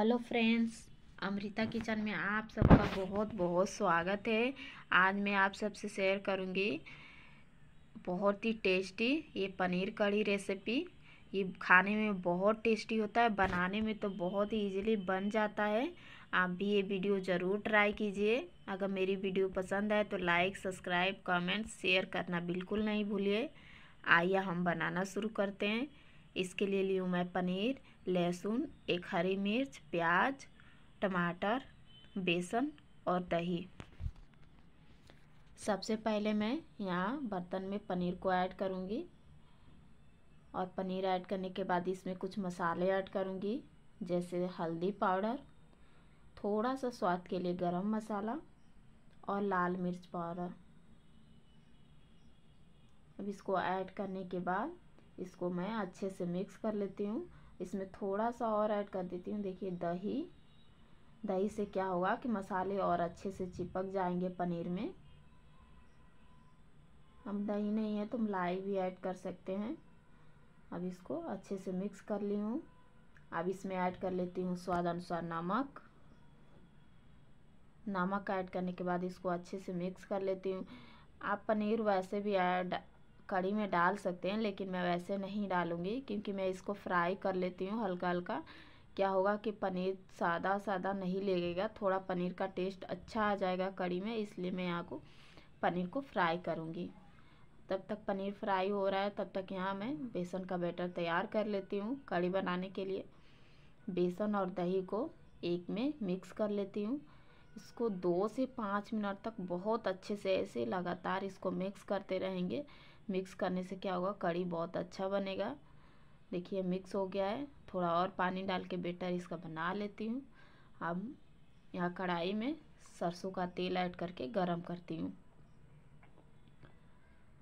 hello friends Amrita kitchen में आप सबका बहुत बहुत स्वागत है आज मैं आप सबसे शेयर करूंगी बहुत ही टेस्टी ये पनीर कड़ी रेसिपी ये खाने में बहुत टेस्टी होता है बनाने में तो बहुत ही ईजिली बन जाता है आप भी ये वीडियो ज़रूर ट्राई कीजिए अगर मेरी वीडियो पसंद आए तो लाइक सब्सक्राइब कमेंट शेयर करना बिल्कुल नहीं भूलिए आइए हम बनाना शुरू करते हैं इसके लिए ली मैं पनीर लहसुन एक हरी मिर्च प्याज टमाटर बेसन और दही सबसे पहले मैं यहाँ बर्तन में पनीर को ऐड करूँगी और पनीर ऐड करने के बाद इसमें कुछ मसाले ऐड करूँगी जैसे हल्दी पाउडर थोड़ा सा स्वाद के लिए गरम मसाला और लाल मिर्च पाउडर अब इसको ऐड करने के बाद इसको मैं अच्छे से मिक्स कर लेती हूँ इसमें थोड़ा सा और ऐड कर देती हूँ देखिए दही दही से क्या होगा कि मसाले और अच्छे से चिपक जाएंगे पनीर में अब दही नहीं है तो मलाई भी ऐड कर सकते हैं अब इसको अच्छे से मिक्स कर ली हूँ अब इसमें ऐड कर लेती हूँ स्वाद अनुसार नमक नमक ऐड करने के बाद इसको अच्छे से मिक्स कर लेती हूँ आप पनीर वैसे भी ऐड कड़ी में डाल सकते हैं लेकिन मैं वैसे नहीं डालूँगी क्योंकि मैं इसको फ्राई कर लेती हूँ हल्का हल्का क्या होगा कि पनीर सादा सादा नहीं लगेगा थोड़ा पनीर का टेस्ट अच्छा आ जाएगा कड़ी में इसलिए मैं यहाँ को पनीर को फ्राई करूँगी तब तक पनीर फ्राई हो रहा है तब तक यहाँ मैं बेसन का बैटर तैयार कर लेती हूँ कड़ी बनाने के लिए बेसन और दही को एक में मिक्स कर लेती हूँ इसको दो से पाँच मिनट तक बहुत अच्छे से ऐसे लगातार इसको मिक्स करते रहेंगे मिक्स करने से क्या होगा कड़ी बहुत अच्छा बनेगा देखिए मिक्स हो गया है थोड़ा और पानी डाल के बेटर इसका बना लेती हूँ अब यहाँ कढ़ाई में सरसों का तेल ऐड करके गरम करती हूँ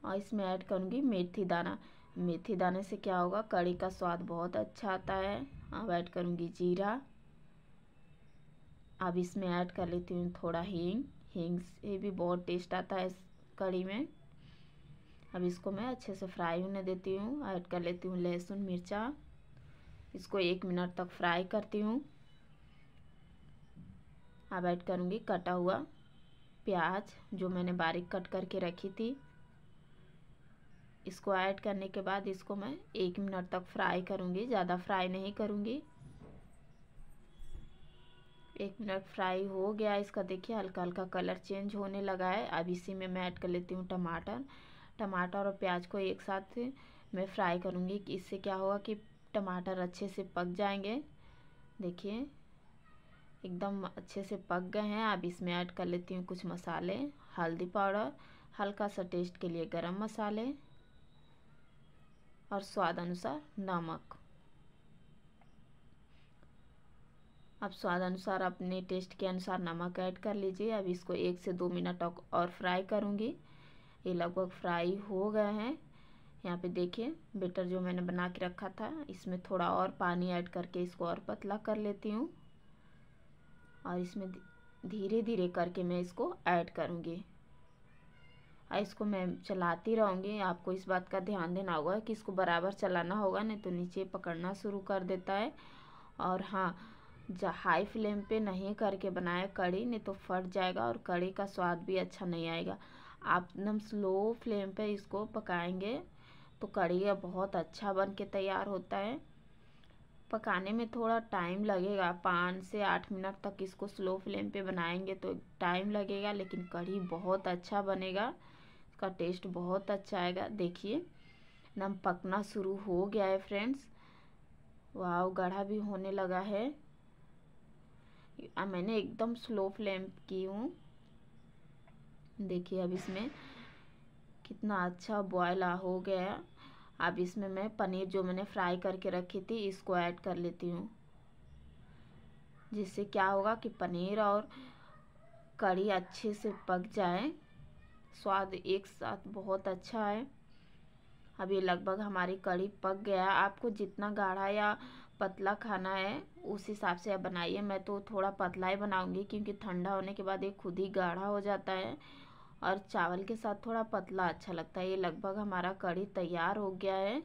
और इसमें ऐड करूँगी मेथी दाना मेथी दाने से क्या होगा कड़ी का स्वाद बहुत अच्छा आता है अब ऐड करूँगी जीरा अब इसमें ऐड कर लेती हूँ थोड़ा हींग हींग से भी बहुत टेस्ट आता है कड़ी में अब इसको मैं अच्छे से फ्राई होने देती हूँ ऐड कर लेती हूँ लहसुन मिर्चा इसको एक मिनट तक फ्राई करती हूँ अब ऐड करूँगी कटा हुआ प्याज जो मैंने बारीक कट करके रखी थी इसको ऐड करने के बाद इसको मैं एक मिनट तक फ्राई करूँगी ज़्यादा फ्राई नहीं करूँगी एक मिनट फ्राई हो गया इसका देखिए हल्का हल्का कलर चेंज होने लगा है अब इसी में मैं ऐड कर लेती हूँ टमाटर टमाटर और प्याज को एक साथ मैं फ्राई करूँगी इससे क्या होगा कि टमाटर अच्छे से पक जाएंगे देखिए एकदम अच्छे से पक गए हैं अब इसमें ऐड कर लेती हूँ कुछ मसाले हल्दी पाउडर हल्का सा टेस्ट के लिए गरम मसाले और स्वाद अनुसार नमक अब स्वाद अनुसार अपने टेस्ट के अनुसार नमक ऐड कर लीजिए अब इसको एक से दो मिनट और फ्राई करूँगी ये लगभग फ्राई हो गए हैं यहाँ पे देखिए बेटर जो मैंने बना के रखा था इसमें थोड़ा और पानी ऐड करके इसको और पतला कर लेती हूँ और इसमें धीरे धीरे करके मैं इसको ऐड करूँगी और इसको मैं चलाती रहूँगी आपको इस बात का ध्यान देना होगा कि इसको बराबर चलाना होगा नहीं तो नीचे पकड़ना शुरू कर देता है और हाँ हाई फ्लेम पे नहीं करके बनाया कड़ी नहीं तो फट जाएगा और कड़ी का स्वाद भी अच्छा नहीं आएगा आप एकदम स्लो फ्लेम पे इसको पकाएंगे तो अब बहुत अच्छा बन के तैयार होता है पकाने में थोड़ा टाइम लगेगा पाँच से आठ मिनट तक इसको स्लो फ्लेम पे बनाएंगे तो टाइम लगेगा लेकिन कढ़ी बहुत अच्छा बनेगा इसका टेस्ट बहुत अच्छा आएगा देखिए नम पकना शुरू हो गया है फ्रेंड्स वाव गढ़ा भी होने लगा है मैंने एकदम स्लो फ्लेम की हूँ देखिए अब इसमें कितना अच्छा बॉयल हो गया अब इसमें मैं पनीर जो मैंने फ्राई करके रखी थी इसको ऐड कर लेती हूँ जिससे क्या होगा कि पनीर और कड़ी अच्छे से पक जाए स्वाद एक साथ बहुत अच्छा है अब ये लगभग हमारी कड़ी पक गया आपको जितना गाढ़ा या पतला खाना है उस हिसाब से आप बनाइए मैं तो थोड़ा पतला ही बनाऊंगी क्योंकि ठंडा होने के बाद ये खुद ही गाढ़ा हो जाता है और चावल के साथ थोड़ा पतला अच्छा लगता है ये लगभग हमारा कड़ी तैयार हो गया है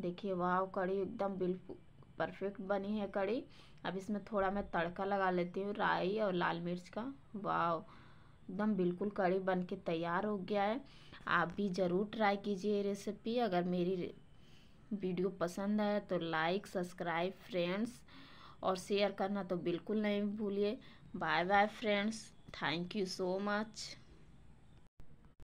देखिए वाह कढ़ी एकदम बिल्कुल परफेक्ट बनी है कड़ी अब इसमें थोड़ा मैं तड़का लगा लेती हूँ राई और लाल मिर्च का वाह एकदम बिल्कुल कड़ी बन के तैयार हो गया है आप भी ज़रूर ट्राई कीजिए रेसिपी अगर मेरी वीडियो पसंद आए तो लाइक सब्सक्राइब फ्रेंड्स और शेयर करना तो बिल्कुल नहीं भूलिए bye bye friends thank you so much